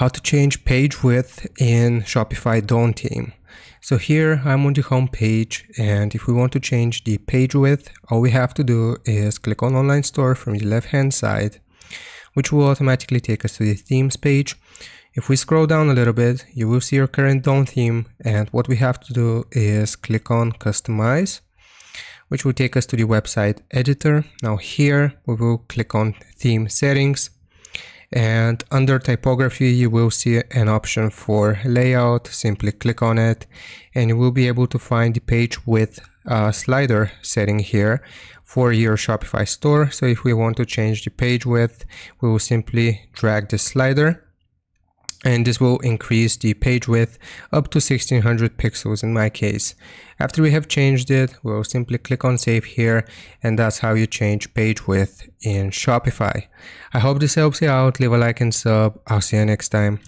how to change page width in Shopify Dawn Team. So here I'm on the home page and if we want to change the page width, all we have to do is click on online store from the left hand side, which will automatically take us to the themes page. If we scroll down a little bit, you will see your current Dawn theme and what we have to do is click on customize which will take us to the website editor. Now here we will click on theme settings and under typography you will see an option for layout simply click on it and you will be able to find the page width uh, slider setting here for your Shopify store so if we want to change the page width we will simply drag the slider and this will increase the page width up to 1600 pixels in my case. After we have changed it, we'll simply click on save here and that's how you change page width in Shopify. I hope this helps you out, leave a like and sub, I'll see you next time.